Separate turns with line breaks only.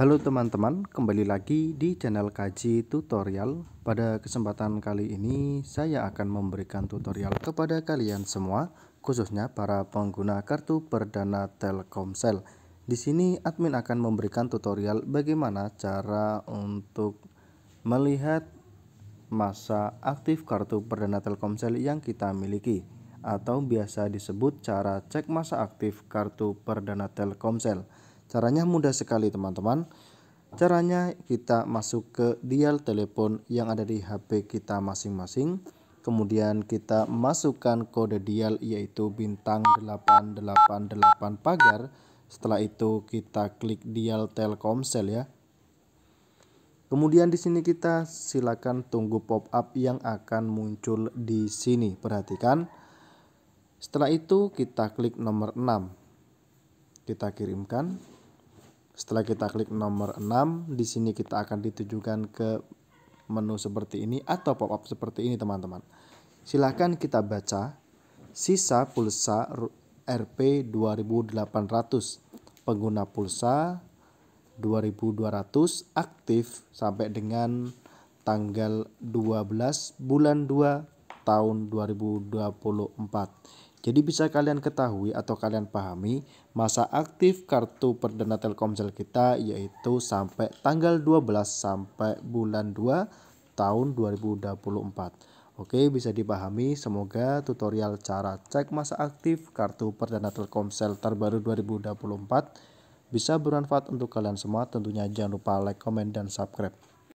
Halo teman-teman, kembali lagi di channel Kaji Tutorial. Pada kesempatan kali ini, saya akan memberikan tutorial kepada kalian semua, khususnya para pengguna kartu perdana Telkomsel. Di sini admin akan memberikan tutorial bagaimana cara untuk melihat masa aktif kartu perdana Telkomsel yang kita miliki atau biasa disebut cara cek masa aktif kartu perdana Telkomsel. Caranya mudah sekali teman-teman. Caranya kita masuk ke dial telepon yang ada di HP kita masing-masing. Kemudian kita masukkan kode dial yaitu bintang 888 pagar. Setelah itu kita klik dial Telkomsel ya. Kemudian di sini kita silakan tunggu pop up yang akan muncul di sini. Perhatikan. Setelah itu kita klik nomor 6. Kita kirimkan. Setelah kita klik nomor 6, di sini kita akan ditujukan ke menu seperti ini atau pop-up seperti ini teman-teman. Silahkan kita baca sisa pulsa RP 2800, pengguna pulsa 2200 aktif sampai dengan tanggal 12 bulan 2 tahun 2024 jadi bisa kalian ketahui atau kalian pahami masa aktif kartu perdana Telkomsel kita yaitu sampai tanggal 12 sampai bulan 2 tahun 2024. Oke, bisa dipahami. Semoga tutorial cara cek masa aktif kartu perdana Telkomsel terbaru 2024 bisa bermanfaat untuk kalian semua. Tentunya jangan lupa like, komen, dan subscribe.